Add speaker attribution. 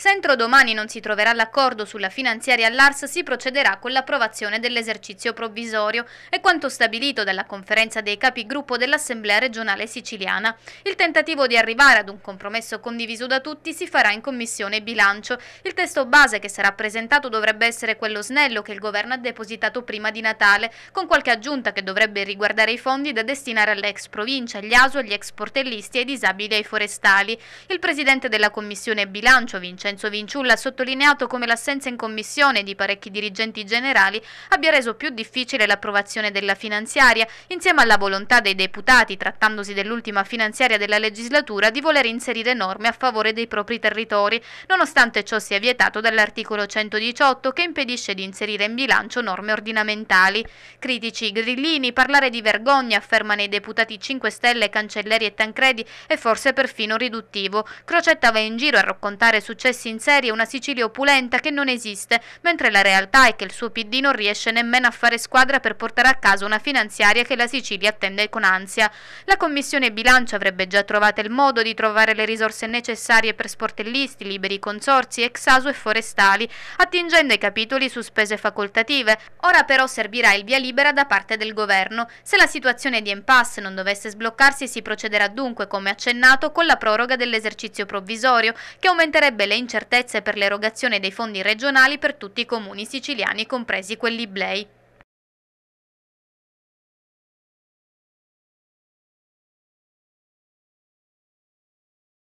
Speaker 1: Se entro domani non si troverà l'accordo sulla finanziaria all'ARS si procederà con l'approvazione dell'esercizio provvisorio e quanto stabilito dalla conferenza dei capigruppo dell'Assemblea regionale siciliana. Il tentativo di arrivare ad un compromesso condiviso da tutti si farà in Commissione Bilancio. Il testo base che sarà presentato dovrebbe essere quello snello che il Governo ha depositato prima di Natale, con qualche aggiunta che dovrebbe riguardare i fondi da destinare all'ex provincia, agli ASO, agli ex portellisti, e ai disabili e ai forestali. Il Presidente della Commissione Bilancio, Vincenzo Vincenzo Vinciulla ha sottolineato come l'assenza in commissione di parecchi dirigenti generali abbia reso più difficile l'approvazione della finanziaria, insieme alla volontà dei deputati, trattandosi dell'ultima finanziaria della legislatura, di voler inserire norme a favore dei propri territori, nonostante ciò sia vietato dall'articolo 118 che impedisce di inserire in bilancio norme ordinamentali. Critici grillini, parlare di vergogna, affermano i deputati 5 Stelle, Cancelleri e Tancredi, è forse perfino riduttivo. Crocetta va in giro a raccontare successi si inserie una Sicilia opulenta che non esiste, mentre la realtà è che il suo PD non riesce nemmeno a fare squadra per portare a casa una finanziaria che la Sicilia attende con ansia. La Commissione Bilancio avrebbe già trovato il modo di trovare le risorse necessarie per sportellisti, liberi consorzi, ex ASU e forestali, attingendo ai capitoli su spese facoltative. Ora però servirà il via libera da parte del governo. Se la situazione di impasse non dovesse sbloccarsi si procederà dunque, come accennato, con la proroga dell'esercizio provvisorio, che aumenterebbe le incisioni incertezze per l'erogazione dei fondi regionali per tutti i comuni siciliani, compresi quelli blei.